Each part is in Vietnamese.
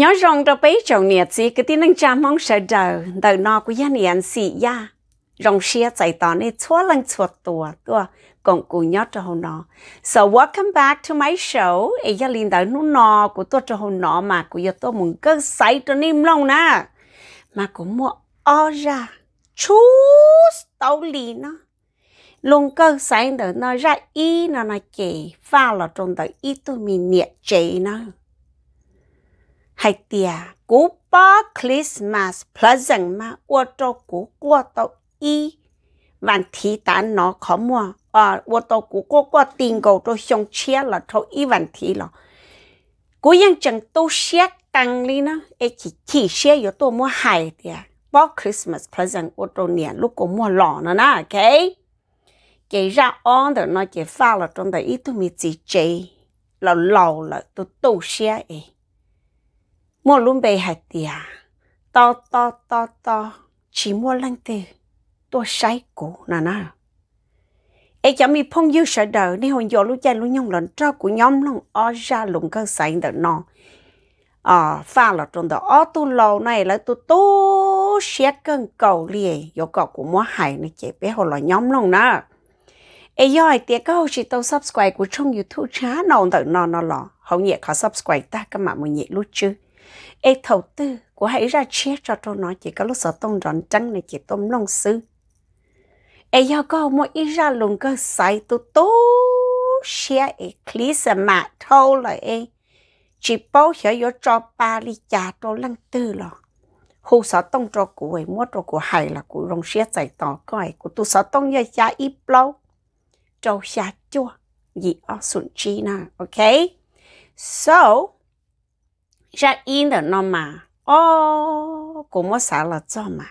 nhớ rong cho bấy chồng nè chị cái tin năng cha mong sợ đời đời nọ của gia nè sĩ ya rong xia chạy tỏ nè chúa lăng chúa tua tua còn cụ nhớ cho hồn nọ so welcome back to my show ấy gia linh đầu nụ nọ của tôi cho hồn nọ mà của giờ tôi muốn cơ say cho niêm lòng nè mà cũng mua o ra chú tàu lì nó luôn cơ sáng đời nó ra y nó nó chế pha là trong đời y tôi mình nhiệt chế nó hay tia cú bó Christmas present mà ô tô cú qua tàu y vạn thị tán nó khó mua à ô tô cú qua qua tiền cầu tôi xong chia là thôi y vạn thị là cú yên chẳng tu xe tăng đi nó ấy chỉ chỉ xe yếu tôi mua hài tia bó Christmas present ô tô nè lúc cú mua lọ nó nè ok? chỉ ra on được nó chỉ pha là trong đời ít tôi mới chỉ chỉ là lâu là tôi tu xe ấy mua luôn bề hạt tìa to to to to chỉ mua lăng tì tôi say cổ nà nà ấy chả mi phong yêu sợ đỡ đi hồn dọ lúc chạy lúc nhông lần trao của nhóm lòng o ra lùng cơ sài đỡ nọ à pha là trong đó o tu lâu này là tu tu xét cơn cầu liền dọ cọ của mua hải này chế bé hồ là nhóm lòng nà ấy dọ tiệc các hồ chỉ tao subscribe của trong youtube chá nọ đỡ nọ nọ lọ hậu nhẹ khó subscribe ta các bạn muốn nhẹ lúc chứ ai thầu tư của hãy ra chia cho tôi nói chỉ có lúc sợ tôm rọn trắng này chỉ tôm long sư ai do có mỗi ít ra lùng cơ sai tu tố chia ai clisa mà thâu là ai chỉ bao hiểu yo cho ba ly trà tôi lăng tư lọ hù sợ tôm cho của ấy mua cho của hãy là của rong chia chạy tỏ coi của tu sợ tôm giờ cha ít lâu trâu xa chua gì ở sụn chi na ok so ra in được nó mà ô cũng mất sao là cho mà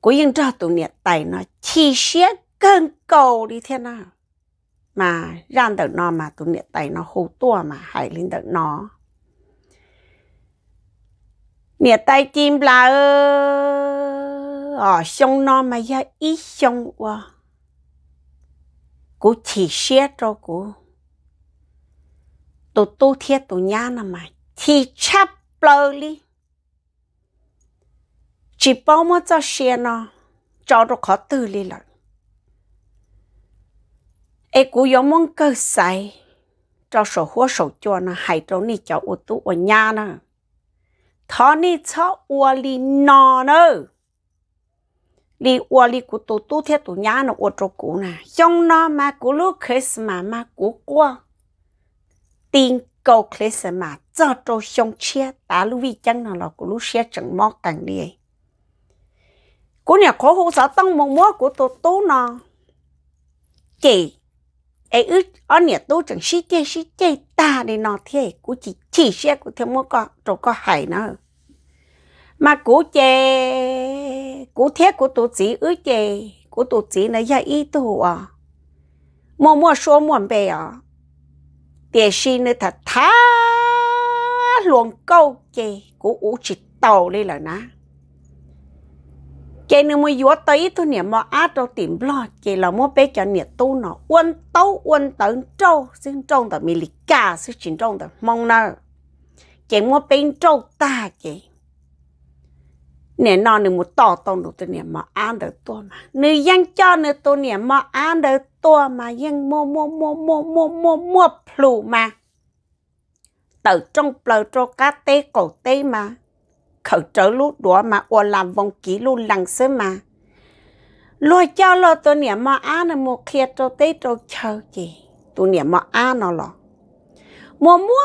cố yên cho tụi nhiệt tay nó chi xế cơn cầu đi thế nào mà ra được nó mà tụi nhiệt tay nó hô to mà hãy lên được nó nhiệt tay chim là ơ ờ xong nó mà ra ít xong quá cố chỉ xế cho cố tụi tu thiết tụi nhà nào mà thì chắp bờ li chỉ bao mất cho xe nó cho được khó từ li lại ai cũng có mong cơ sai cho sổ húa sổ cho nó hay cho ni cho ô tu ở nhà nó thọ ni cho ô li nọ nó li ô li của tu tu thế tu nhà nó ô cho cũ nè trong nó mà của lúc Christmas mà mà của qua tiền câu kể sẽ mà cho trâu xong chia đã lưu vi chân nào là của lúc chia chẳng mò càng đi của nhà khó hữu sao tăng mong múa của tôi tố nó chị ấy ư ở nhà tôi chẳng xí chê xí chê ta để nó thế của chị chỉ xe của thêm mua con rồi có hại nó mà của chê của thế của tôi chỉ ư chê của tôi chỉ là gia y tổ à mua mua số mua bè à tiền xin nơi thật thá luồng câu chê của chỉ tàu đây là ná chê nếu mới vua tới tôi niệm mà á đâu tìm lo chê là mua bé cho niệm tu nó quân tấu quân tận trâu xin trâu tờ mì lì cà xin mong nơ chê mua bé trâu ta chê nè nó nè một tỏ tông đồ tôi niệm mà ăn được tôi mà nữ dân cho nè tôi niệm mà ăn được tua mà yên mô mô mô mô mô mô mô plu mà tờ trong plu cho cá tê cổ tê mà khẩu trở lú đũa mà ô làm vòng ký lú lằng sơ mà lôi cho lô tôi niệm mà á nó mua kia cho tê cho chờ gì tôi niệm mà á nó lo mua mua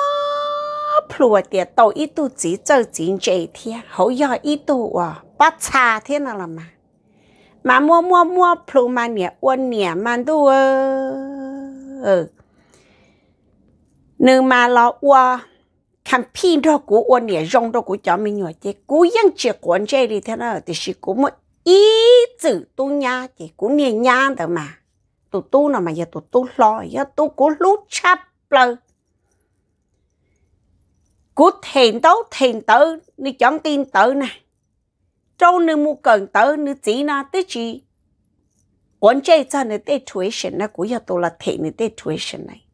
plùa à tiệt tàu ít tu chỉ chờ chỉ chạy thế hậu giờ ít tu à bắt xa thế nào là mà mà mua mua mua plu mà nhẹ uôn nhẹ mà tu ơ nhưng mà lo qua khăn pin đó cũ uôn nhẹ rong đó cũ cho mình nhọ chứ cũ vẫn chỉ quấn chế đi thế nào thì chỉ cũ một ý chữ tu nha chỉ cũ nè nha đó mà tu tu nào mà giờ tu tu lo giờ tu cũ lú chắp lơ cú thiền tu, thiền tử đi chọn tin tử này trâu nữ mu cần tớ nữ chỉ na tới chỉ quan chế cho nữ tê tuition này của giờ tôi là thị nữ tê tuition này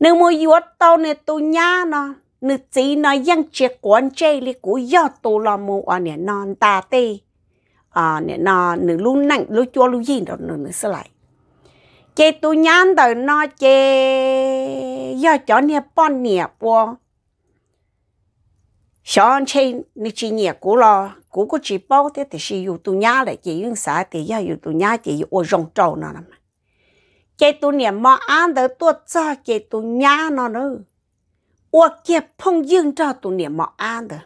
nữ mu yêu tàu nữ tôi nhá nó nữ chỉ na dân chế quan chế li của giờ tôi là mu ở nè non ta tê à nè nó nữ luôn nặng luôn chua luôn gì rồi nữ nữ sẽ lại chế tôi nhá tàu nó chế giờ cho nè bò nè bò Xong trên nít chỉ nhẹ cũ lo cũ có chỉ bảo thế thì sử dụng tu nhá lại chỉ dùng xã thì giờ dùng tu nhá chỉ dùng rong trâu nó mà chỉ tu nhẹ mà ăn được tu cho chỉ tu nhá nó nữa ô kia phong dương cho tu nhẹ mà ăn được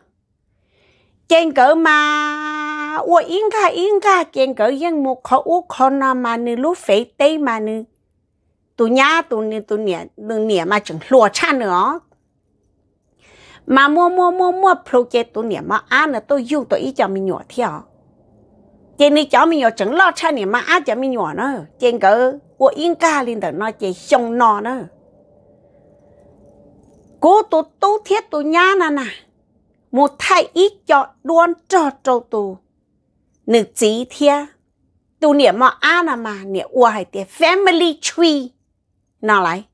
trên cỡ mà tôi yên cái, yên cái trên cỡ yên một khó ô khó nó mà nữ lúc phải tây mà nữ tu nhá tu nữ tu nhẹ tu nhẹ mà chẳng lùa cha nữa mà mua mua mua mua project tụ niệm mà ăn là tôi yêu tôi ý cho mình nhỏ theo chị này cho mình nhỏ chẳng lo cha niệm mà ăn cho mình nhỏ nữa chị cỡ của yên ca lên đó nói chỉ xong nó nữa cô tụ tụ thiết tụ nhà nà nà một thay ý cho đoan cho cho tụ nữ chỉ thiết tụ niệm mà ăn mà niệm uai tiệt family tree nào lại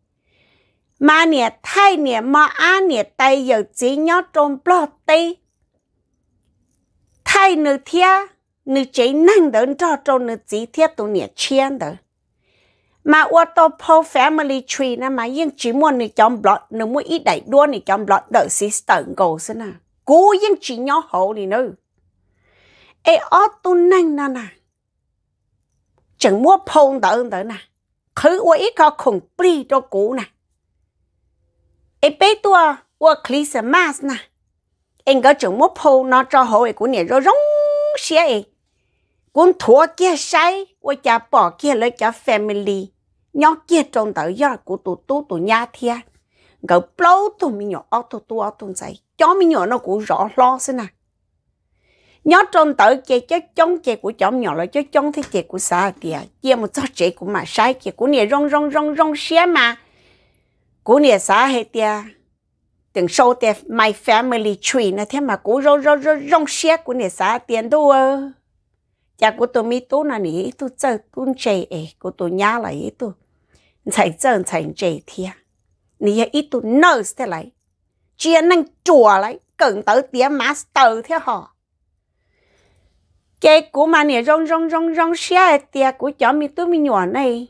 mà nè thay nè mà á nè tay giờ chỉ nhớ trong bó tê thay nữ thia nữ chỉ năng đỡ cho trong nữ chỉ thia tụ nè chiên đỡ mà ô tô po family tree nè mà yên chỉ muốn nữ chọn bọt nữ muốn ít đại đua nữ chọn bọt đỡ sister go xin nè cố yên chỉ nhớ hậu nè, nữ ê ô tu năng nè nè chẳng mua phong đỡ đỡ nè khứ ô ít có khủng bì cho cũ nè ấy bé tua qua Christmas nè anh có chừng mốt phô nó cho hội của nhà rồi rong xé ấy cuốn thua kia say qua cha bỏ kia lấy cha family nhỏ kia trong tới giờ của tụ tụ tụ nhà thia gấu lâu tụ mình nhỏ ô tụ tụ ô tụ say cho mình nhỏ nó cũng rõ lo xin nè nhớ trong tử chè cho chong chè của chồng nhỏ là cho chong thế chè của xã tiệt chè một số chè của mà sai chè của nè rong rong rong rong xé mà cú nè xã hệ tia từng sâu tia my family tree nè thế mà cú rô rô rô rong xe cú nè xã tiền đâu ơ cha cú tôi mi tú nè nỉ tu chơi tu chơi ê cú tôi nhá lại tu chạy chơi chạy chơi thia nỉ ít tu nurse thế lại chia năng chùa lại cần tới tia master thế họ cái cú mà nè rong rong rong rong xe tia cú chó mi tú mi nhỏ này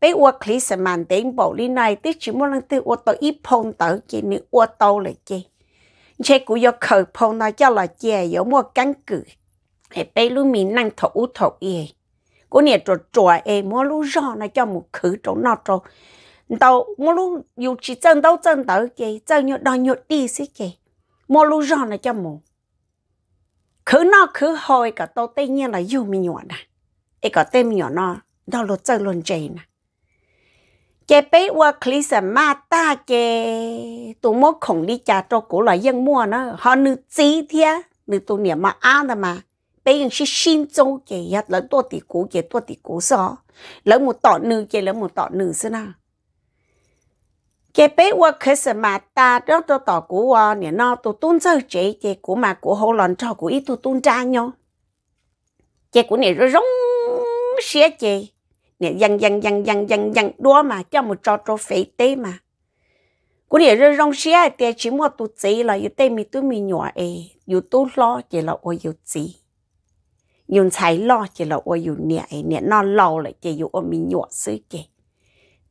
bây giờ khi sẽ mang đến bộ lý này thì chỉ muốn từ ô tô ít phong tử chỉ nên ô tô là chỉ chế cũng có khởi phong nó cho là chế có một căn cứ để bây lúc mình năng thổ u thổ ye cô nè trò trò em mua lúc rõ nó cho một khử chỗ nó trò đâu mua lúc dù chỉ chân đâu chân tử kì chân nhột đo nhột đi xí kì mua lúc rõ nó cho một khử nó khử hồi cả tôi tất nhiên là dù mình nhỏ nè ấy có tên mình nhỏ nó đó là chơi luôn chơi nè chế bé qua kli sa ma ta chế tụ mô khổng đi cha cho cổ loại dân mua nó họ nữ chí thia nữ tụ niệm mà ăn là mà bé yên sĩ xin châu chế yết lỡ tổ tỷ cổ chế tổ tỷ cổ sao lỡ một tọ nữ chế lỡ một tọ nữ xưa nào chế bé qua kli sa ma ta đó tụ tọ cổ qua nè nó tụ tôn sơ chế chế cổ mà cổ hậu lần cho cổ ít tụ tôn trang nhau chế cổ này rồi rong xé chế nè dân dân dân dân dân dân đua mà cho một trò trò phế tế mà cũng để rồi rong xe thì chỉ mua tu chế là yêu tê mi tu mi nhỏ ấy yêu tu lo chỉ là ôi yêu gì dùng thái lo chỉ là ôi yêu nhẹ nhẹ nó lâu lại chỉ yêu ôi mi nhỏ xứ kì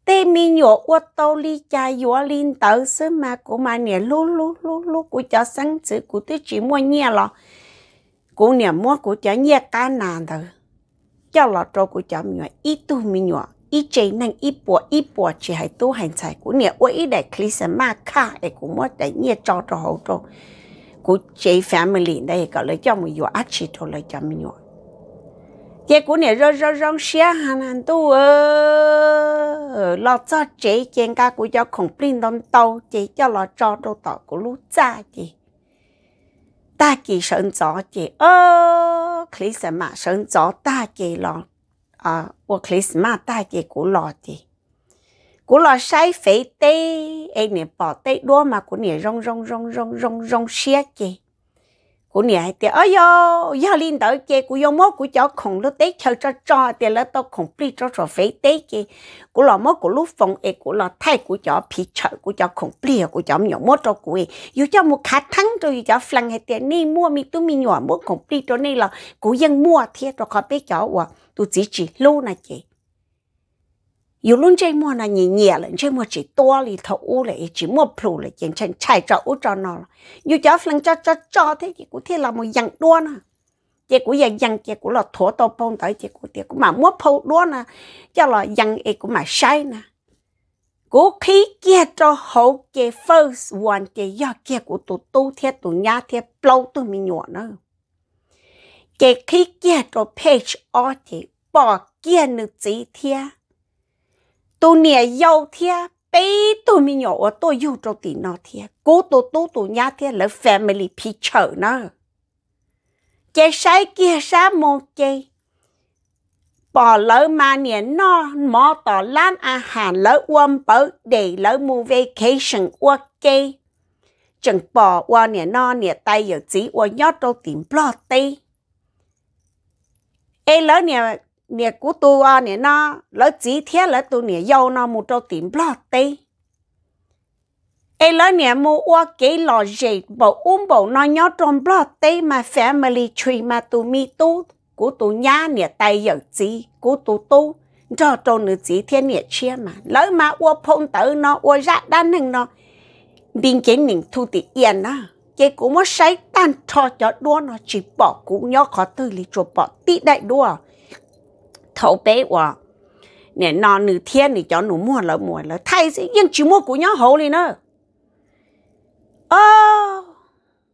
tê mi nhỏ ô tô li cha yếu linh tớ xứ mà của mà nè, lú lú lú lú của cho sáng chữ của tôi chỉ mua nhẹ lo của nhẹ mua của cho nhẹ cá nàn thôi 要老照顾家女儿，一度女儿，一节能一波一波去还都很菜姑娘，我一来克里斯马卡，哎，姑莫得你照着好照，姑这 family 那一个了，要么有阿奇头了，要么有，这姑娘热热热些很很多哦，老早这人家姑要 complain 到到，这要老照着到姑路咋的？ta chỉ sống gió chỉ ơ mà sống gió ta chỉ lo à và Chris mà ta chỉ cú lo thì cú lo sai phế em nè bỏ tê mà cú nè rong rong rong rong rong rong xiết kì cú nhà thì ơi yo yo linh tới kia của yo mốt của cho khổng lúc tết chơi cho cho thì là tôi khổng pli cho cho phải tết kia của lọ mốt của lúc phong, ấy của lọ thay của cho phi chợ của cho khổng pli à, của cho nhỏ mốt cho cú yêu cho một khá thắng rồi cho phăng hay tiền nay mua mi tu mi nhỏ mốt khổng pli cho nay là cú dân mua thiệt cho khó biết cho wa tôi chỉ chỉ lâu này chị 有论这么呢，你热了，这么只多里头乌了，只么铺了，简称菜着乌着那了。有家分着着着的，结果天那么养多呢，结果也养，结果了拖到碰到，结果结果嘛么铺多呢，叫了养也个嘛晒呢。cố khí kia cho hậu kia first one kia do kia của tụ tu thế tụ nhà thế lâu tụ mình nhỏ nữa kia khí kia cho page ở bỏ kia nữ chỉ thế tôi nè yêu thiệt bé tôi mi nhỏ tôi yêu trong tỷ nó thiệt cố tôi tôi tôi nhá thiệt là family picture nó chơi sai kia sa mô chơi bỏ lỡ mà nè nó mò tỏ lan à hàn lỡ uâm bở để lỡ mua vacation qua chơi chẳng bỏ qua nè nó nè tay giờ chỉ qua nhót trong tìm blog đi, ê lỡ nè nè cú tu à nè nó lỡ chỉ thế lỡ tu nè dâu nó một trâu tìm lo tê ai lỡ nè mua qua cái lò gì bộ uống bộ nó nhớ trong lo tê mà family tree mà tu mi tu cú tu nhá nè tay giờ chỉ cú tu tu cho trâu nữ chỉ thiên nè chia mà lỡ mà qua phong tử nó qua ra đan nưng nó bên cái nịnh thu tiền yên á cái cũng muốn sấy tan cho cho đua nó chỉ bỏ cũng nhớ khó tư lý cho bỏ tí đại đua thấu bé quá nè nó nửa thiên thì cho nó mua lỡ mua lỡ thay sẽ nhưng chỉ mua của nhau hậu đi nữa Ơ,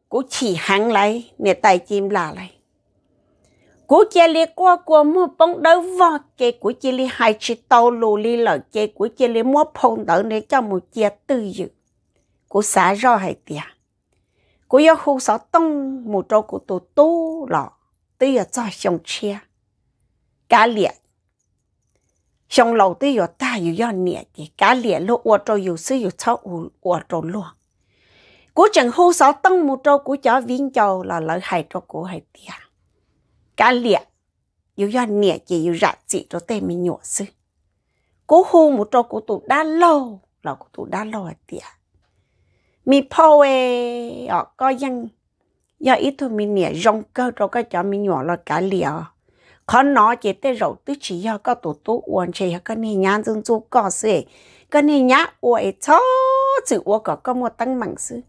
của chỉ hàng lại nè tay chim là lại của chia li qua qua mua bông đấu vò kê của chia li hai chỉ tàu lù li lỡ kê của chia li mua phong đỡ để cho một chia tư dự của xã rau hai tiền của yêu khu sáu tông một trâu của tổ tu lọ tuy ở trong chồng chia cá liệt xong lâu tới giờ ta yêu yêu nhẹ thì cá liệt lúc ở trâu yêu sư yêu cháu ở trâu luôn cú chẳng hô sáu tông một chỗ cố chó viên châu là lợi hại cho cố hại tiệt, cá liệt yêu yêu nhẹ thì yêu rạ chỉ trâu tê mình nhọ sư cố hô một chỗ cố tụ đá lâu là cố tụ đá lâu hại tia mi po ấy ở coi nhăng, do ít thôi mình nhẹ rong cơ trâu cái chó mình nhọ là cá liệt khó nó chỉ tới rồi tôi chỉ cho các tổ tổ uống chỉ cho các nền nhang dân du có sự các nền nhang uống cho chữ uống có có một tăng mạnh sự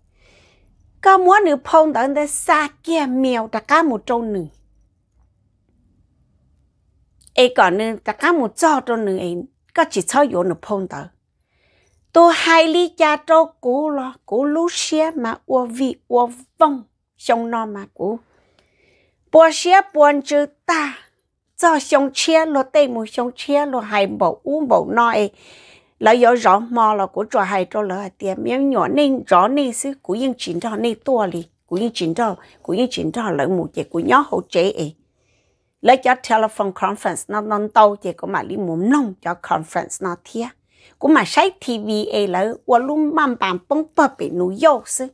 các muốn nữ phong đang để sa kia mèo ta cả một trâu nữ ai còn nữ ta cả một trâu trâu nữ ấy các chỉ cho yếu nữ phong đó tôi hai ly cha trâu cũ lo cố lú xe mà uống vị uống vong xong nó mà cố bỏ xe buồn chữ ta cho xong chia lo tê mù xong chia lo hai bộ u bộ nói là do rõ mò là của trò hai trò là tiền miếng nhỏ nên rõ nên sự của những chuyện đó nên to li của những chuyện đó của những chuyện đó là một cái, của nhỏ hỗ trợ ấy lấy cho telephone conference nó non tàu thì có mà đi muốn nông cho conference nó thiệt cũng mà sách TV ấy là luôn mâm bàn bông bắp bị nuôi dốc xứ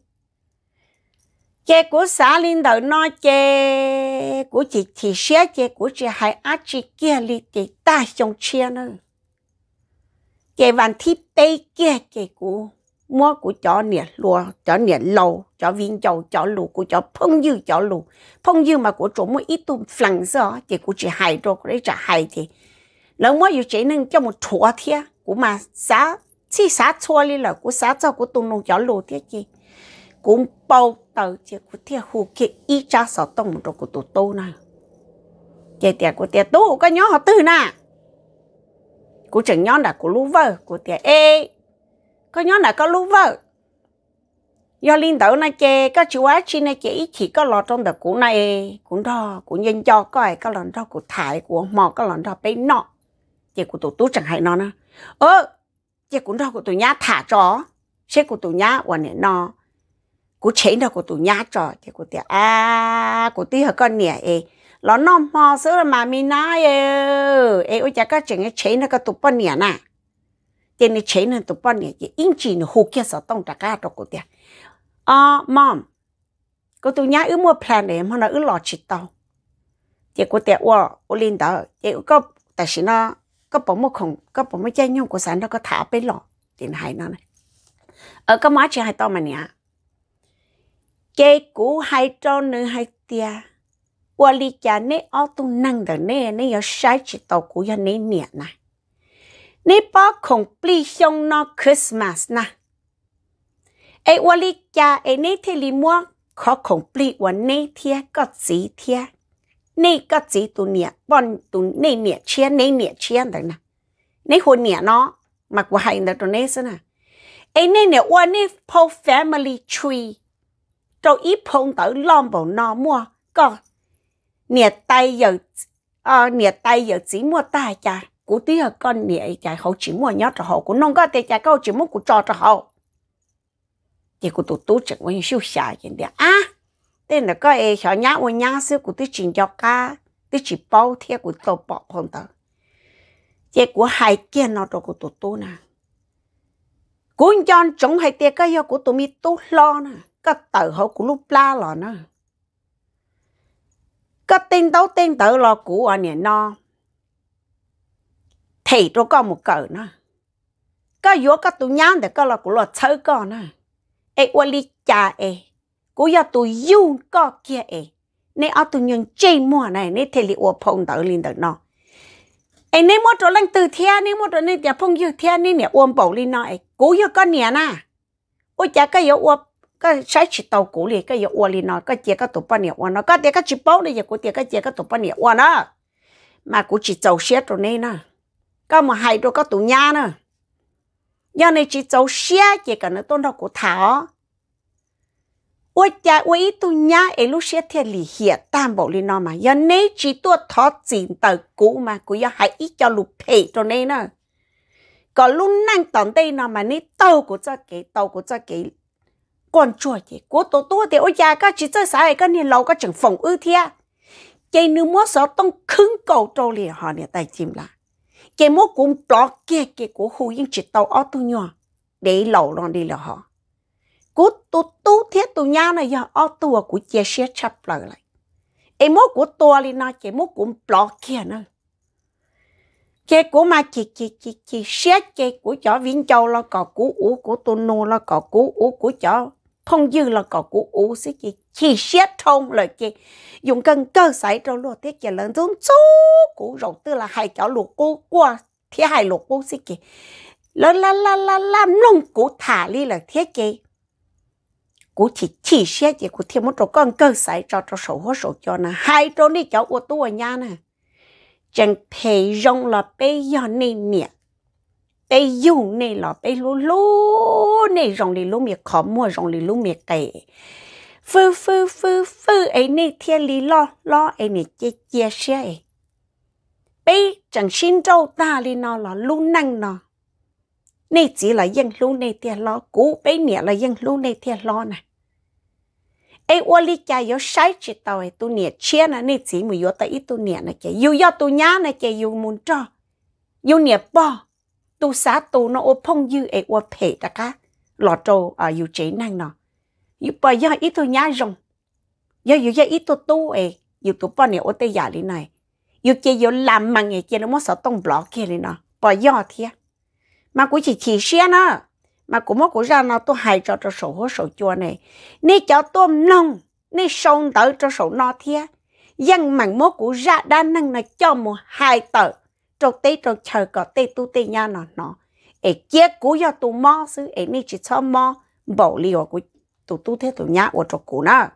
chè của xã linh đầu nó chè của chị thì xe chè của chị hai á chị kia li thì ta trong chia nữa chè vạn thiết tây kia chè của mua của chó nè lùa chó nè lâu chó viên châu chó lù của chó phong dư chó lù phong dư mà của chỗ mua ít tôm phẳng giờ chè của chị hai rồi đấy trả hai thì lớn mua yêu chị nên cho một thua thia của mà xã chỉ xã chua đi là của xã cho của tôm nông chó lù thế chị cũng bao tử chỉ có thiệt hù kia ít cha sáu tông một của tổ tô na, cái tiền của tiền tu cái nhóm họ tư na, của chẳng nhóm là của lũ vợ của tiền e, có nhóm là có lũ vợ do liên tử này chè có chú á chi này chè ít chỉ có lọ trong đợt của này cũng đo của nhân cho coi, có lần đó của thải của mò có lần đó bên nọ chè của tổ tú chẳng hại nó nữa ơ chè cũng đo của tụi nhá thả chó xe của tụi nhá và nè nó cú chế nó của tụ nhá trò thì của tiệt à của tí hả con nè ê nó nó mò sữa là mà mi nói ê ê ôi chả có chuyện cái chế nó cái tụ bón nè nè tiền này chế nó tụ bón nè chỉ in chỉ nó hô kia sao tông trả cả trò của tiệt à mom của tụ nhá ứ mua plan để mà nó ứ lọ chỉ tao thì của tiệt wow ô linh đó thì có tại sao nó có bỏ một không, có bỏ một chai nhung của sản nó có thả bên lọ tiền hại nó này ở cái má chơi hai to mà nè chế cũ hai cho nữ hai tia qua li cha nế ô tu năng đờ nế nế yếu sai chỉ tàu cũ yếu nế nè na, nế bó khổng bị xong nó Christmas na, ai qua li cha ai nế thế li mua khó khổng bì qua nế thia có gì thia nế có gì tu nè bận tu nế nè chia nế nè chia đờ na, nế hồi nè nó mặc qua hai đờ nế sao nà ai nế nè qua nế po family tree cho ít phong tử lòng bộ nó mua có nhiệt tay giờ à, ờ, nhiệt tay giờ chỉ mua ta chả cú tí hả con nhiệt chả hậu chỉ mua nhót cho hậu cú nông có tê chả có chỉ mua cú cho cho hậu thì cú tụt tụt chẳng quên siêu xa gì đấy à tên là có ai xả nhá quên nhá xíu cú tí chuyện cho cá tí chỉ bao thiệt của tổ bỏ phong tử chỉ của hai kia nó cho cú tụt tu nè cũng chọn chúng hai tia cái yo của tụi mi tu lo nè có tờ hổ của lúc la lò nó có tên tấu tên tự lò của ở nè nó thì tôi có một cờ nó có yếu có tụi nhắn để có lò của lò chơi con nó ê ô lý cha ê cú giờ tụi yêu có kia ê nên ở tụi nhân chơi mua này nên thì liệu phong tớ lên được nó ai nên mua chỗ lăng từ thea nên mua chỗ nên nhà phong yêu thea nên nhà uom bảo lên nói cú yêu con nè na ôi cha cái yêu uom cái trái chỉ tàu cũ liền cái giờ uo liền nó cái tiền cái tổ bao nhiêu uo nó cái tiền cái chỉ bao này giờ của tiền cái tiền cái tổ bao nhiêu uo nó mà cũng chỉ tàu xét rồi nên nè cái mà hay đôi cái tổ nhà nữa giờ này chỉ tàu xét chỉ cần nó tôn đâu của thảo ôi cha ôi tổ tụ nhà ấy lúc xét thì lì hiện tam bộ liền nó mà giờ này chỉ tua thọ tiền tàu cũ mà cũng giờ hay ít cho lụp phe rồi nên nè còn lúc năng tận đây nó mà nít tàu của cho kế tàu của cho kế còn chùa thì cố tổ tua thì ôi cha các chỉ chơi sai cái này lâu các chẳng phòng ư thia cái nữ múa sáu tông khứng cầu trâu liền họ này tay chim là cái múa cũng đó kia cái của hù yên chỉ tàu ó tu nhỏ để lâu lon đi là họ cố tổ tu thiết tu nhà này giờ ó tu à của chia sẻ chấp lời lại em múa của tua liền nó chạy múa cũng đó kia nữa cái của mà chị chị chị chị xét cái của chó viên châu lo cò cú ú của tôi nô lo cò cú ú của chó phong dư là có cú ú sĩ chị chỉ xét thông là chị dùng cân cơ sải trong lúa tiết chị lớn giống chú cú rộng tư là hai cháu lúa cố qua thế hai lúa cố sĩ chị lớn la la la la nông cú thả đi là thế chị cú chỉ chỉ xét chị cú thêm một chỗ con cơ sải cho cho sổ hóa sổ cho nè hai chỗ đi cháu của tôi nha nè chẳng thể rong là bây giờ này nè bây giờ này lo, bây lô lô này rồng li lô miệt khó mua rồng li lô miệt tệ phư phư phư phư ai này thiên li lo lo ai này chia chia xe ấy bây chẳng xin đâu ta đi nó lo lô năng nó này chỉ là dân lô này thiên lo cũ bây nè là dân lô này thiên lo này ấy ô lý cha yếu sai chỉ tao ấy tu nè chia nè này chỉ mà yếu ta ít tu nè nè kia yếu yo tu nhá nè kia yếu muốn cho yếu nè bỏ tu xá tu nó ô phong dư ấy ô thể ta cá lọ trâu ở chế năng nọ dù bà ít tôi nhá rồng do dù do ít tôi tu ấy dù tụ bà này ô này dù chế dù làm mà nghề kia nó mất sợ tông bỏ kia lý nọ bà do mà cũng chỉ chỉ xe nó mà cũng mất của ra nó tôi hay cho cho sổ hố sổ chua này nè cho tôm nông nè sông tới cho sổ no thiệt dân mảng mốt của ra đa năng là cho một hai tờ trâu tê trâu chờ có tê tu tê nha nọ, nó ế chia cú cho tu mò sư ế ni chỉ cho mò bảo liều của tu tu thế tu nhá ở trâu cú nè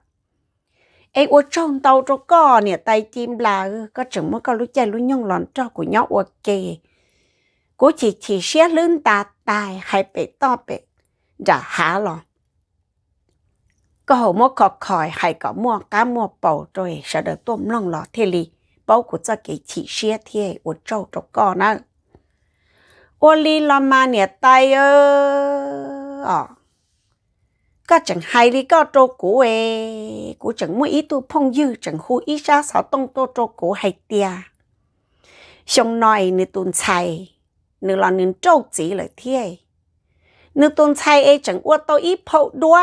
ế ở trong tàu trâu cò nè tay chim là có chừng mới có lúc chạy lúc nhung lòn cho của nhóc ở kì cú chỉ chỉ xé lưng ta tài hay bể to bể đã há lòn có hồ mô cọc khỏi hay có mua cá mua bầu rồi sợ được tôm lòng lọ thế lì 包括这给体现天，我照着搞呢。我哩了嘛年代哟，啊，个整海里个照顾诶，古整每一度朋友整乎一下少动多照顾海嗲。xong nói nữ tôn chay nữ là nữ trâu chỉ lại thế nữ tôn chay ấy chẳng qua tôi ít phô đua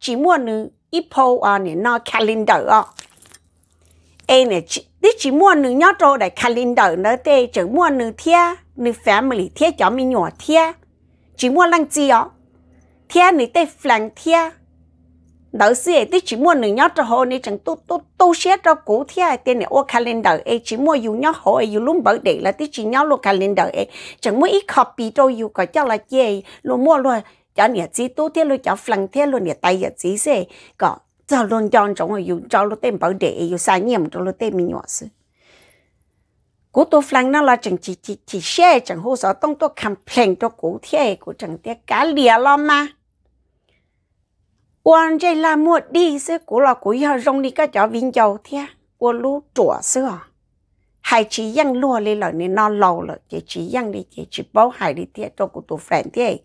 chỉ mua nữ ít phô à nữ nó calendar à em này chỉ đi chỉ mua nữ nhớ trâu để calendar nữa thế chỉ mua nữ thia nữ family thia cho mình nhỏ thia chỉ mua lăng chi ó thia nữ tê phẳng thia sư xí đi chỉ mua nữ nhớ trâu hồ nữ chẳng tu tu tu xe cho cũ thia thế này ô calendar ấy chỉ mua dù nhớ hồ ấy dù luôn bởi để là đi chỉ nhớ luôn calendar ấy chẳng mua ít copy đâu dù có cho là chê luôn mua luôn cho nhà chỉ tu thế luôn cho phẳng thế luôn nhà tay nhà chỉ sẽ có 找龙江中有找了点宝地，有啥年找了点米钥匙。古多方那啦，整起起起些，整好少当做 complain 到古天，古整点干裂了吗？quan chơi là mua đi sẽ của là của họ rong đi các cháu vinh giàu thế của lũ trủa xưa hai chỉ dân lúa lên là nên nó lâu rồi chỉ chỉ dân đi chỉ chỉ bao hai đi thế cho của tụ phèn thế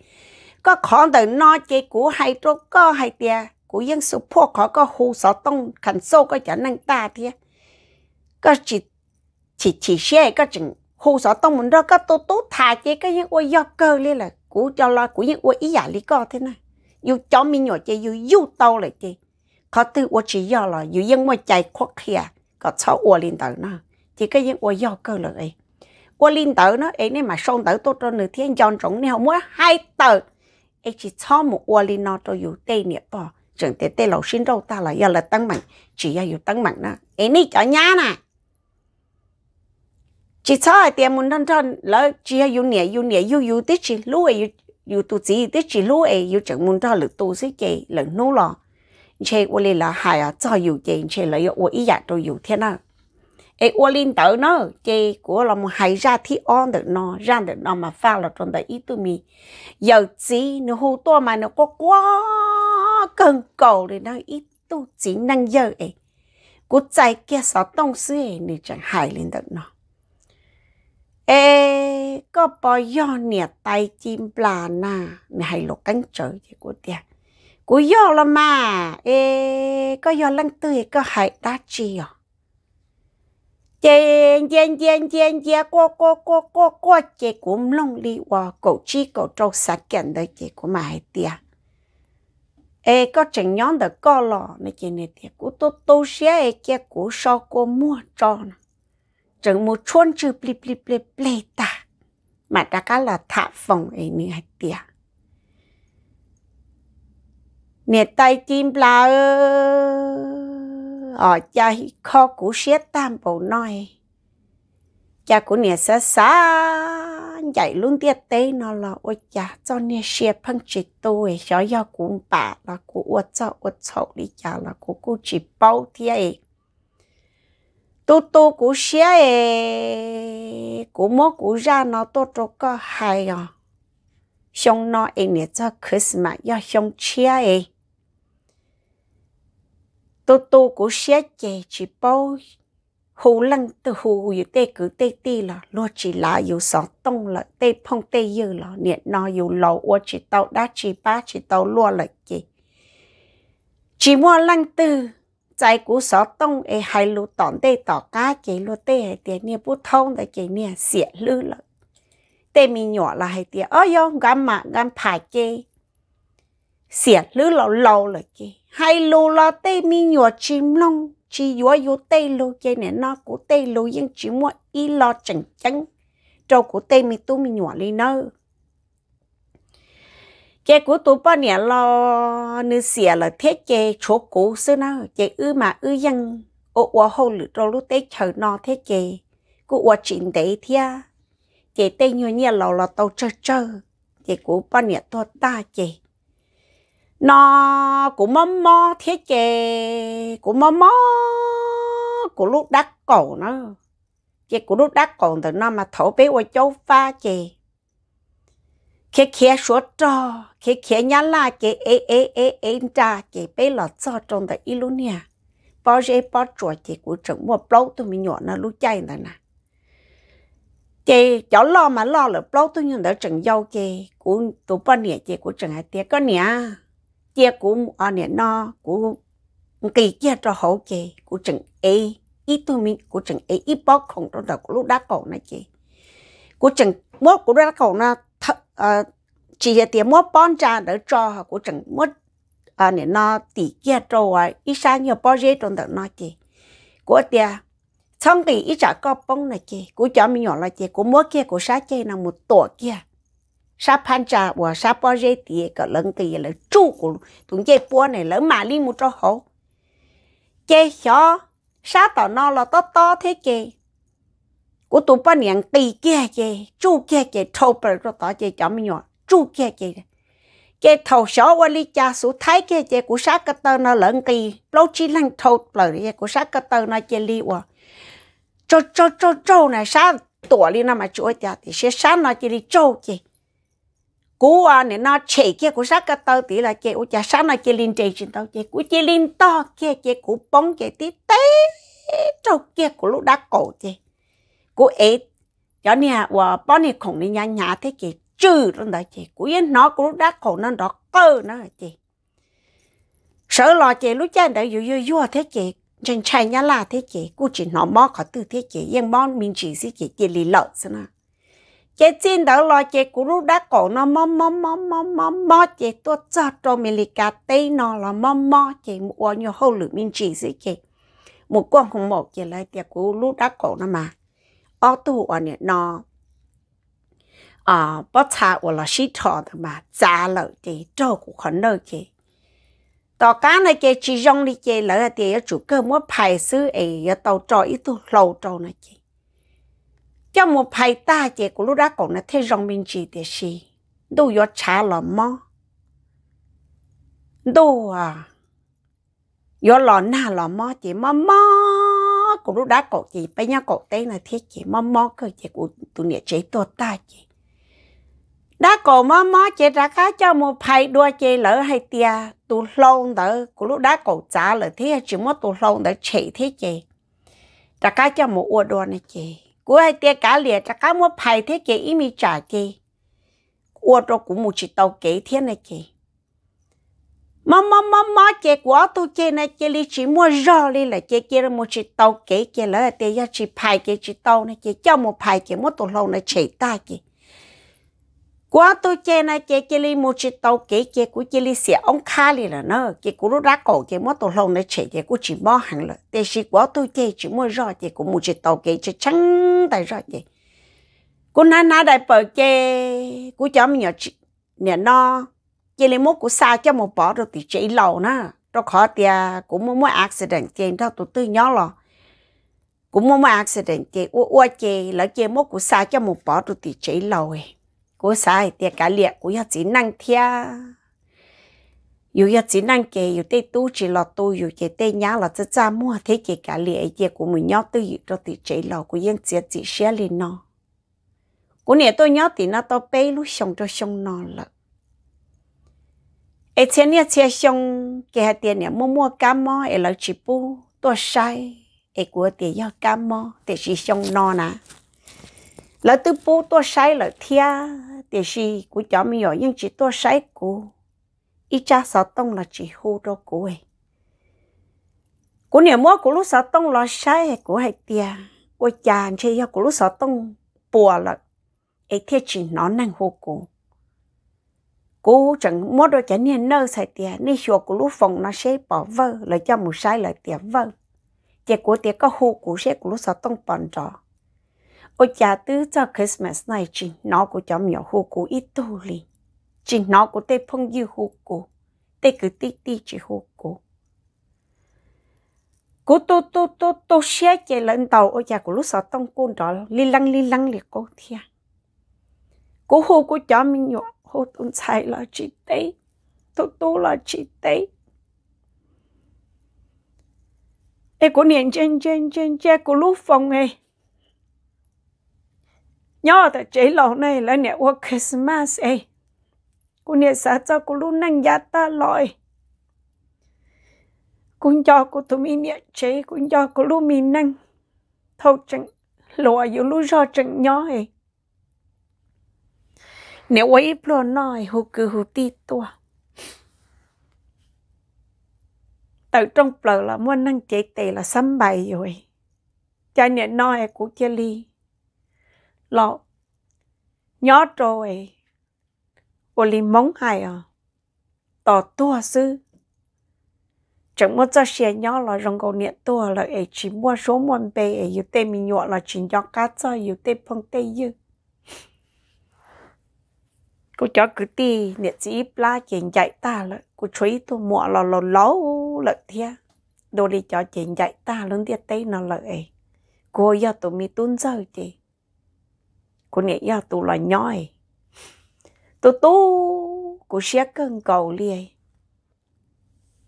có khó từ nó chỉ của hai chỗ có hai tia số ta thế, กูยังสุพวกเขาก็หูสอต้องขันโซก็จะนั่งตาเทียก็จิต chỉ chỉ chỉ chỉ xe cái chừng hồ sở tông mình đó có tô tố thà chế cái những ôi do cơ lên là cũ cho lo của những ôi ý giả lý co thế này dù cho mình nhỏ chế dù yêu tâu lại chế có tư ôi chỉ do là dù dân mà chạy khoác kia có cháu ôi lên tàu nó chỉ cái những ôi do cơ là ấy ôi lên tàu nó ấy nên mà xong tàu tốt cho nửa thiên giòn trống này không muốn hai tàu ấy chỉ cho một ôi lên nó cho dù tây nè bỏ trường tế tế lẩu xin rau ta là giờ là tăng mạnh chỉ giờ yêu tăng mạnh đó em đi cho nhà nè chỉ cho tiền muốn thân thân lỡ chỉ giờ yêu nhẹ yêu nhẹ yêu yêu tết chỉ lúc ấy yêu tu chỉ tết chỉ lúc ấy yêu chẳng muốn cho lực tu sĩ chị lực nô lò chị ôi là hài à cho yêu chị chị là yêu ôi ý dạ tôi yêu thế nào ai ô linh tử nó chị của là một hai ra thì on được nó ra được nó mà pha là trong đấy ít tụi mi giờ chỉ nó hô to mà nó có quá cần cầu để nó ít tụ chỉ năng giờ ấy của trái kia sáu tông sư ấy nên chẳng hại lên được nó ê có bao giờ nè tay chim là na nè hay lột cánh trời thì của tiền của giờ là mà ê có giờ lăng tươi có hại đá chi à chén chén chén chén chén qua qua qua qua qua chè cũng long li qua cậu chi cậu trâu sát kẹn đấy chè cũng mà hết tia ê có chừng nhóm được có lò này chè này tia của tôi tôi sẽ ê kia của sau cô mua cho nè chừng một chuôn chữ pli pli pli pli ta mà đã cá là thả phòng ấy nữa hết tia nè tay chim là ơi ở ờ, cha kho cũ xét tam bộ nói cha của nè xa xa dạy luôn tiệt tê nó là ôi cha cho nè xe phân chỉ tôi cho do cũng bà là của ôi cho ôi cháu đi cha là của cô chỉ bao thế tu tu của xe của mô của ra nó tốt cho có hay à xong nó em nè cho Christmas do xong chia ấy tô tô của xe chè chỉ bao hù lăng từ hù yu tê cứ tê tê là lo chỉ là yu sọ tông là tê phong tê yu là niệm nó yu lò ô chỉ tàu đá chỉ ba chỉ tàu lo là gì chỉ mua lăng từ trái cú sọ tông ấy hai lú tòn tê tỏ cá chỉ lú tê hay tiền nia bút thông tại chỉ nia xịa lư là tê mi nhỏ là hay tiền ơi yo gan mà gan phải chê xịa lư lâu lâu là gì hai lô lo tê mi nhỏ chim long chỉ yếu yếu tê lô chơi nè nó của tê lô yên chỉ mua y lo chẳng chẳng trâu của tê mi tu mi nhỏ lì nơ chế của tụ ba nè lo nữ xìa là thế kê chỗ cũ xưa nơ chế ư mà ư dân ô ô hô lử trâu lúc tê chờ nó thế kê của ô chín tê thia chế tê nhiều nhẹ lò lò tàu chơi chơi chế của ba nè tua ta kê nó cũng mò mò thế chè cũng mò mò của lúc đắt cổ nó chè của lúc đắt cổ từ nó mà thổ bé qua châu pha chè khi khi số trò khi khi nhá là chè ê ê ê ê cha chè bé lọ cho trong tại nha, bao giờ bao chuột chè của chồng mua bao tụi mình nhỏ nó lúc chạy nữa nè chị cháu lo mà lo là bao tôi nhận đỡ trần dâu chị của tụi ba nè chị của trần hai tía có nè chia của ở ờ, nè nó của kỳ chia cho hậu chị của trường ấy ít thôi mình của trường ấy ít bóc không trong đầu của lúc đã cổ này chị của trường mốt của đã cổ nó thật ờ, chỉ là tiền mốt bón ra để cho của trường mốt ở nè nó tỷ kia cho ấy ít sao nhiều bao giấy trong đầu nó chị của tiền xong thì ít trả có bông này chị của cho mình nhỏ là chị của mốt kia của sáng chơi là một tổ kia sa pan cha và sa bao dây thì cái lần thì là chú của tụng chơi búa này lỡ ma li một cho hậu chơi cho sa tỏ nó là to to thế chơi của tụi ba niệm tì kia chơi chú kia chơi thâu bờ cho tỏ chơi chấm nhỏ chú kia chơi chơi thâu xó qua li cha số thái kia chơi của sa cái tơ nó lẫn tì lâu chỉ lăng thâu bờ chơi của sa cái tơ nó chơi li qua cho cho cho cho này sa tuổi li nó mà chuỗi thì sẽ sa nó chơi li châu chơi cú à nè nó chạy kia của sát cả tao tí là kia u cha sáng nó kia linh chè trên tao kia cú kia linh to kia kia của bóng kia tí tê trâu kia của lúc đã cổ kia của ế cho nè và bọn này không nên nhà nhà thế kia trừ luôn đó kia của yên nó của lúc đã cổ nó đó cơ nó kia sợ lo kia lúc cha đã vừa vừa vừa thế kia trên chai nhà là thế kia của chỉ nó mò khỏi từ thế kia yên mò mình chỉ gì kia kia lì lợn xem nào chế chín đỡ lo chế cú rú đá cổ nó mò mò mò mò mò mò chế tua cho trâu mình lì cà tê nó là mò mò chế mua nhiều hậu lử mình chỉ gì chế một con không một chế lại tiệp cú rú đá cổ nó mà ở tu ở nè nó à ờ, bắt cha ở là sĩ thọ mà già lợ chế trâu cũng khẩn lợ chế tỏ cá này chế chỉ rong đi chế lỡ thì chủ cơ mua phải sư ấy tàu trò ít tu lâu trâu này chế cho một phải ta chỉ của lúc đó còn là thế rong mình chỉ để gì đâu có trả lò mò đâu à yo lò na lò mò chỉ mò mò của lúc đó cổ chỉ bây giờ cổ tên là thế chỉ mò mò cơ chỉ của tụi nè chế tôi ta chỉ đã cổ mò mò chỉ ra khá cho một phải đua chỉ lỡ hay tia tụi lâu đỡ của lúc đó cổ trả lỡ thế chỉ mò tụi lâu đỡ chị thế chỉ ra khá cho một ua đua này chỉ cú hai tia cá liệt cho cá mua phải thế kia ít trả kia ua cho cú một chỉ tàu kế thiên này kia mà mà mà mà kia của tôi kia này kia li chỉ mua rau li là kia kia là chỉ tàu kế kia là tia phải kia chỉ tàu này kia cho một phải kia một tổ lâu này chỉ ta kia quá tôi chê na chê chê li một chiếc tàu kế chê của chê li xe ông khai li là nó chê của nó đã cổ chê mất tàu lông này chê chê cũng chỉ bỏ hàng là Thế thì quá tôi chê chỉ mua rõ chê của một chiếc tàu kế chê trắng tại rõ chê của na na đại bờ chê của chó mình nhỏ nè nó chê li mốt của xa cho một bỏ rồi thì chê lầu nó rồi khó tia cũng mua mua accident chê đó tôi tôi nhớ rồi cũng mua mua accident chê u u chê lỡ chê mốt của xa cho một bỏ rồi thì chê lầu ấy e cô sai thì cả liệt cô yêu chỉ năng thia yêu yêu chỉ năng kể yêu tê tu chỉ là tu yêu chỉ tê nhá là cho cha mua thế chỉ cả liệt chỉ của mình nhau tư yêu cho tự chỉ là cô yên chỉ chỉ xe lên nó cô nè tôi nhớ thì nó tôi bê lúc xong cho xong nó là ai chén nè chén xong kể hạt tiền nè mua mua cá mò ai lấy chỉ bu tôi sai ai của tiền yêu cá mò để chỉ xong nó nè lỡ tư bố tua sai lỡ thia thì gì cũng cho mình rồi nhưng chỉ tua sai cô ít cha sáu tông là chỉ hô đâu cô ấy cô niệm mua cô lúc sáu tông là sai cô hay tia cô chàng chơi cho cô lúc sáu tông bùa là ấy thiệt chỉ nó năng hô cô cô chẳng mua đôi chẳng nên nơ xài tiền nên chùa của lúc phòng nó sẽ bỏ vơ là cho một sai lại tiền vơ chỉ của tiền có hô của sẽ của lúc sáu tông bòn trò ô cha tư cho Christmas này chỉ nó của cho mèo hô cố ít tu li chỉ nó của tê phong dư hô cố tê cứ tí tí chỉ hô cố cố tô tô tô tô xe chè lên tàu ô cha của lúc sáu tông côn đó li lăng li lăng liệt cố thia cố hô cố cho mình nhọ hô tôn sai là chỉ tê tô tô là chỉ tê ê cố niệm chen chen chen chen cố lúc phòng ấy nhớ ta chế lò này là nè qua Christmas ấy cô nè xã cho cô luôn năng giá ta lòi cô cho cô tụi mình nè chế cô cho cô luôn mình năng thâu chẳng lòi dù luôn cho chẳng nhớ ấy nếu quay pro nói hù cứ hù ti tua tự trong bờ là muốn năng chế tệ là sắm bài rồi cha nè nói của chia ly lo nhỏ rồi ô li mong hay à tò tua sư chẳng muốn cho xe nhỏ là rong cầu niệm tua là ấy chỉ mua số muôn bề ấy yêu tê mình nhọ là chỉ cho cá cho yêu tê phong tê yêu cô cho cứ ti niệm chỉ la chuyện dạy ta là cô chuối tôi mua là lò lấu lợi thia đồ đi cho chuyện dạy ta lớn tiệt tê nó lợi ấy cô giờ tụi mi tuân giờ chị cô nè yêu tụ là nhói tụ tụ cô xé cần cầu liền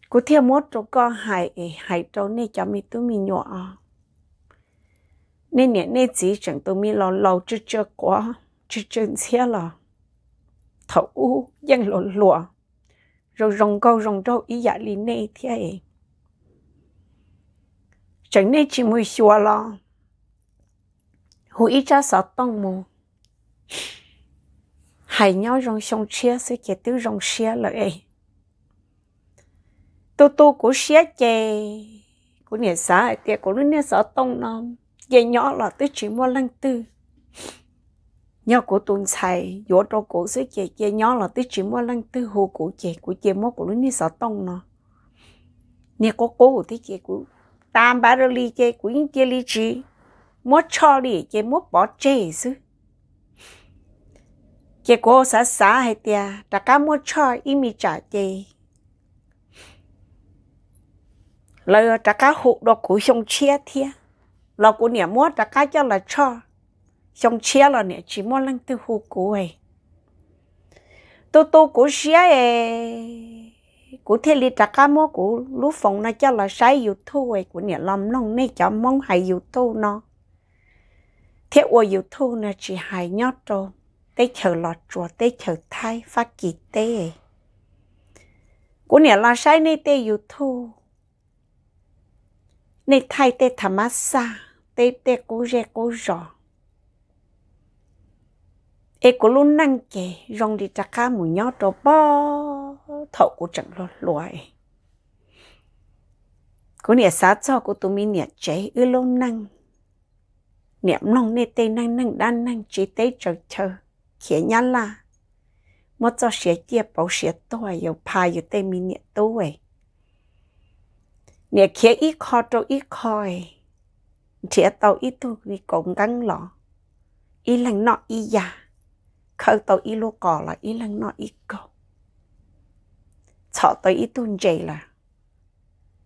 cô theo mốt cho con hại hại trâu nè cho mi tụi mi nhỏ nên nè nè chỉ chẳng tụi mi lo lâu chưa chưa quá chưa chưa xé là thấu yên dân lộ rồi rong câu rong trâu ý dạ lì nè thế chẳng nè chỉ mùi xua lo hú ý cha sợ tông mù hay nhau rong xong chia sẽ kể tứ rong chia lại tôi tô của chia chè của nhà xã tiệc của lúc nhà xã tông nó dây nhỏ là tới chỉ mua lăng tư nhỏ của tuần xài vỗ trâu cổ sẽ chè chè nhỏ là tới chỉ mua lăng tư hồ của chè của chè mua của lúc nhà xã tông nó nhà có cố thì chè của tam ba rồi li chè của những chè li chỉ mua cho li chè mua bỏ chè chứ 结果啥啥还的，大家莫吃一米炸的。lời ta cá hụ đó của sông chia thia là của nhà mua ta cá cho là cho sông chia là nhà chỉ mua lăng từ hụ của ấy tô tô của chia ấy e. của thế li ta cá mua của lú phòng nó cho là sai yêu thu của nhà làm nông này cho mong hay yêu thu nó thế ô yêu thu là chỉ hay nhót rồi tế chờ lọt chùa tế chờ thai phát kỳ tế của nè là sai nê tế yu thu nê thai tế thả má xa tế tế cố rè cố rõ ê của luôn năng kề rong đi trà cá mù nhó đồ bò thọ của chẳng lo loài của nè xá cho của tụi mình nè chế ư luôn năng niệm lòng nê tê năng năng đan năng chỉ tế trời chờ 写伢啦，莫做写结保写多又怕又对面念多诶，念写一考都一考诶，写到一度你 cũng gắng lo，一 lần nọ 一呀，考到一路过了，一 lần nọ 一个，考到一度这了，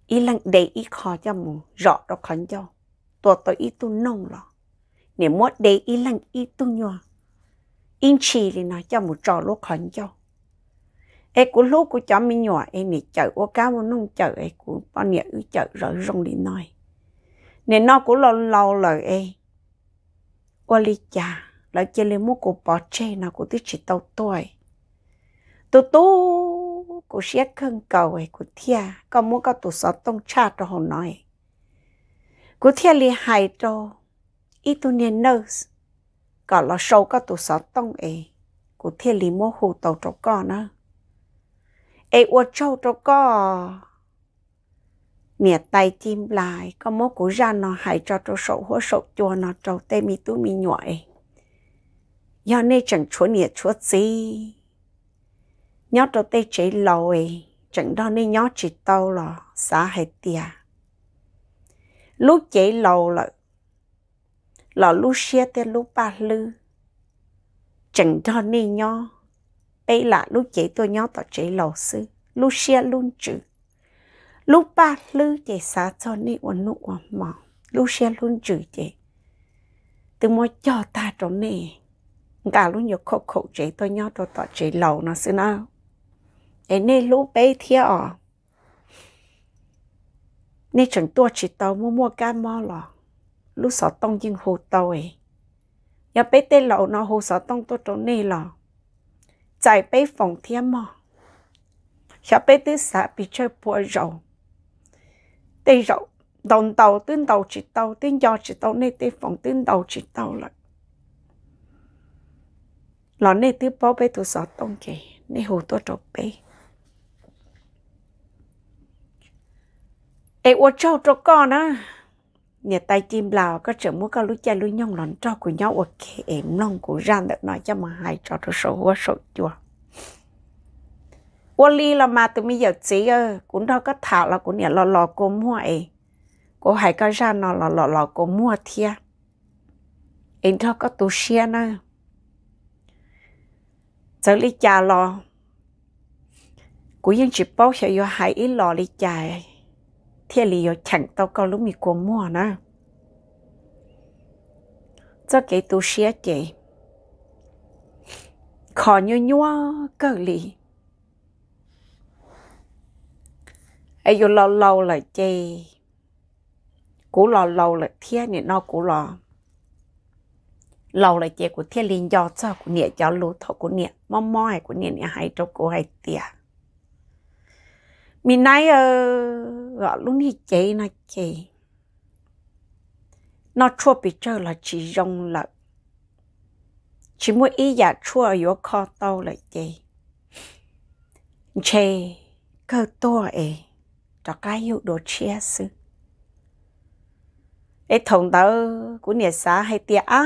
一 lần để 一考 cho mu rõ đó khẩn cho，多到一度弄了，你莫得一 lần 一度 nhau。in chi thì nó cho một trò lúc khẩn cho e của lúc của cho mi nhỏ e này chợ ô cá ô nông chợ e của bao nhiêu ư chợ rồi rong đi nói nên nó của lo lo lời e ô li cha là chơi lên mua của bỏ chê nào của tôi chỉ tàu tuổi tôi tu của sẽ khăn cầu ấy của thia còn muốn có tụ sáu tông cha cho họ nói của thia li hại cho ít tu nên nurse cả là sâu các tụ sợ tông ấy của thiên lý mô hồ tàu trâu con nữa ấy ô châu trâu con mẹ tay chim lại có mô của ra nó hại cho trâu sổ hố sổ chùa nó trâu tê mi tú mi nhỏi do nên chẳng chúa nhẹ chúa gì nhó trâu tê chế lâu ấy chẳng đó nên nhó chỉ tàu là xã hệ tìa lúc chế lâu là lò lu xe tê lu ba lư chẳng cho ni nho ấy là lu chế tôi nho tỏ chế lầu sư lu xe luôn chữ lu ba lư chế xá cho ni ổn nụ ổn mỏ lu xe luôn chữ chế từ mua cho ta cho này cả luôn nhiều khổ khổ chế tôi nho tôi tỏ chế lầu nó sư nào ấy nè lu bé thiệt nên chẳng tua chỉ tàu mua mua cá mò lò lúc sọ tông nhưng hồ tàu ấy nhà bé tên lâu nó hồ sọ tông tôi trốn nè lọ chạy bé phòng thiên mò nhà bé tứ xã bị chơi bùa rậu tê rậu đồng tàu tuyến tàu chỉ tàu tuyến do chỉ tàu nè tê phòng tuyến tàu chỉ tàu lại lọ nè tứ bao bé tụ sọ tông kì nè hồ tôi trộn bé ê ô châu trộn con á nhà tay chim lào có trở muốn có lúa chai lúa nhông lòn cho của nhau ở kèm lòng của ran được nói cho mà hai cho được sổ hóa sổ chùa qua ly là mà từ bây giờ chỉ ơ cũng đâu có thảo là cũng nhà lò lò cô mua ấy cô hãy có ra nó lò lò lò cô mua thia em đâu có tu xia nữa giờ lý cha lò cũng chỉ bao sẽ yêu hãy ít lò lý cha ấy thiệt lý yo chẳng tao có lúc mi của mua na, cho cái tu xia chị khó nhua nhua cơ lý ai yo lâu lâu là chị cú lò lâu là thiệt này nó cú lò lâu là chị của thiệt lý do cho của nhẹ cho lú thọ của nhẹ mong mong hay của nhẹ nhẹ hay trong của hay tiệt mình nay uh, ờ, gọi luôn thì chế là chế nó chua bị chơi là chỉ rong là chỉ muốn ý giả chua ở chỗ kho tàu là chế chế cơ to ấy cho cái yếu đồ chia sư ấy thằng đó của nhà xã hay tiệt á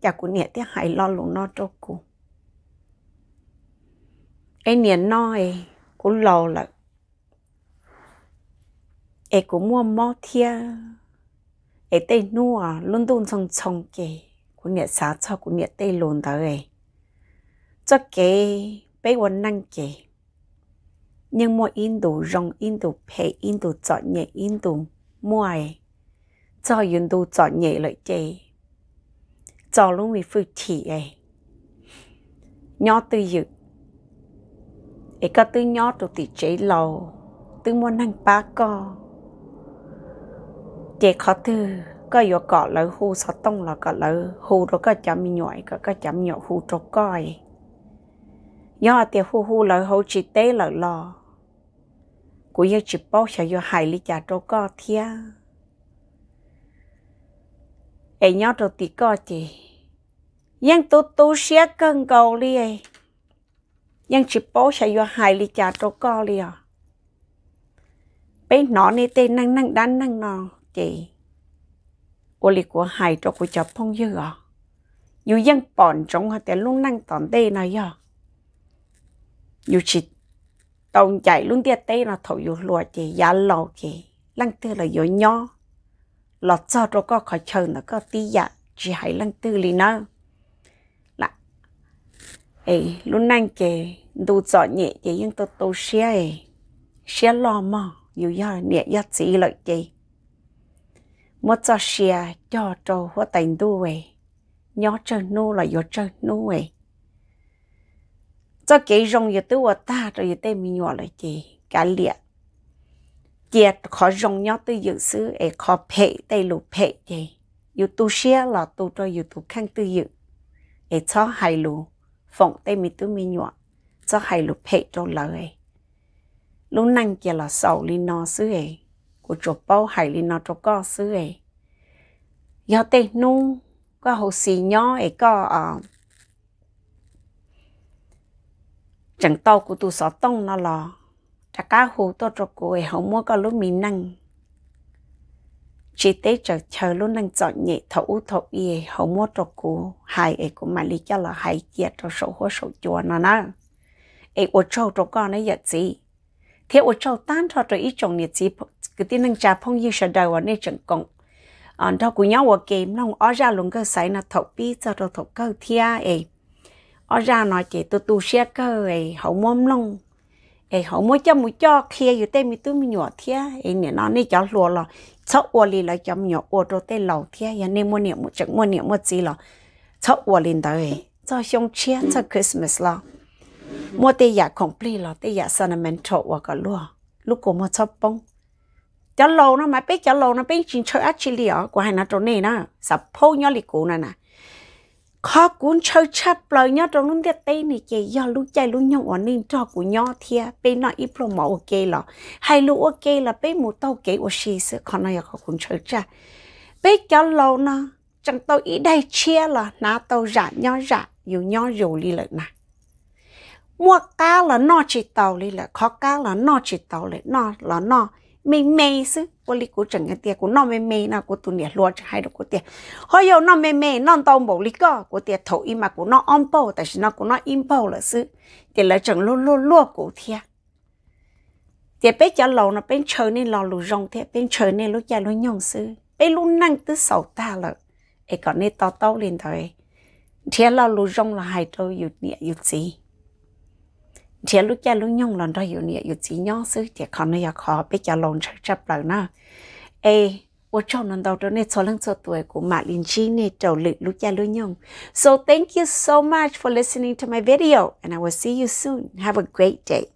chả của nhà tiệt hay lo luôn nó cho cô, ấy nhà nó cũng lo là e của mua mò thia e tê nua luôn đun trong trong kề của nhiệt sao cho của nhiệt tê lồn đó ấy cho kề bé quần năng kề nhưng mua in đủ rong in đủ phe in đủ chọn nhẹ in đủ mua ấy cho yên đủ chọn nhẹ lợi kề cho luôn vì phụ chỉ ấy nhỏ từ dự ấy có từ nhỏ tụ tỷ chế lầu từ mua năng ba con để khó tư có yếu cọ lỡ hù sọ tông lỡ cọ lỡ hù rồi có chấm nhỏi có có chấm nhọ hù trộn coi do thì hù hù lỡ hù chỉ tế lỡ lò của yêu chỉ bao sợ yêu hài lý trả trộn co thia ấy nhau rồi tí co chị nhưng tu tu xé cân cầu li ấy nhưng chỉ bao sợ yêu hài lý trả trộn co li à bên nó này tên năng năng đan năng nòng chị cô li của hai trò của chập phong dư à dù dân bọn trong họ tiền luôn năng tòn tê này à dù chỉ tông chạy luôn tiệt tê nó thổi dù lùa chị giá lò chị lăng tư là dù nho lọt cho rồi có khỏi chờ nó có tí dạ chỉ hãy lăng tư lì nó là ê luôn năng chị đủ cho nhẹ chị nhưng tôi tôi xe ấy xe lo mà dù do nhẹ giá chỉ lợi chị mất cho xia cho trâu hoa tành đu về nhó chơi nô là yo chơi nô về cho kỹ rong yo tư hoa ta rồi yo tê nhỏ lại chị cả liệt chị khó rong nhó tư dự xứ e khó phệ tê lù phệ chị yo tu xìa là tu cho yo tu khăn tư dự e cho hai lù phỏng tê mi tư mi nhỏ cho hai lù phệ cho lời lúc năng kia là sầu li nó xứ ấy của chỗ bao hải lý nó chỗ có sư ấy giờ tê nu có hồ xì nhỏ ấy có à ờ, chẳng tao của tụ sọ tông nó lò chả cá hồ tôi chỗ cô ấy không mua có lúc mình năng chỉ tế chờ chờ lúc năng chọn nhẹ thấu thấu y không mua chỗ cô hai ấy cũng mà lý cho là hai kia cho sổ hồ sổ chùa nó nè ấy ô châu chỗ con ấy giật gì thế ô châu tan cho cho ít chồng nhiệt gì cái tin năng trà phong yêu sợ đời và nên chẳng còn anh ờ, đó cũng nhau và kèm nó ở ra luôn cơ sải là thọc bi cho rồi thọc cơ thia ấy ở ra nói chỉ tu tu xe cơ ấy hậu mồm luôn ấy hậu mồm cho mũi cho kia อยู่ tên mi tôi mi nhỏ thia ấy nè nó nên cho lùa là cho ua lì là cho nhỏ ua rồi tên lầu thia ya nên mua niệm một chẳng mua niệm một gì là cho ua lì ấy, cho xong chia cho Christmas là mua tây giả complete là tây giả sentimental và cả lùa lúc của mua cho bông cho lâu nó mà biết cho lâu nó biết chính chơi ác chili ở của hai nó trốn này nó sập phô nhau lì cụ này nè khó cuốn chơi chắp lời nhau trong lúc tiết tây này chị do lúc chạy lúc nhau ở nên cho của nhau thia bên nó ít pro mẫu ok lọ hay lúc ok là bên một tàu kế của chị sẽ còn nói khó cuốn chơi cha biết cho lâu nó chẳng tàu ít đây chia là nó tàu giả nhau giả dù nhau dù đi lại nè mua cá là nó chỉ tàu đi lại khó cá là nó chỉ tàu lại nó là nó no mê mê chứ cô lý cố chẳng cái tiền của nó mê mê nào của tụi nè luôn hay được của tiền hồi giờ nó mê mê nó tao bảo lý cơ của tiền thổ im mà của nó ông bầu tại sao nó của nó im bầu là chứ tiền là chẳng luôn luôn luôn của tiền tiền bây giờ lâu nó bên trời nên lò lù rong thế bên trời nên lúc già lúc nhong sư bây lúc năng tứ sáu ta là ấy còn nên to to lên thôi thế lò lù rong là hai trâu yut nhẹ yut gì chế lúc cha lúc nhung lần đó yêu nhẹ yêu chỉ nhau xứ chế khó này khó biết giờ lòng chắc chắp lại na ê ô trong lần đầu đó này cho lần cho tuổi của mạ linh chi này trầu lực lúc cha lúc nhung so thank you so much for listening to my video and I will see you soon have a great day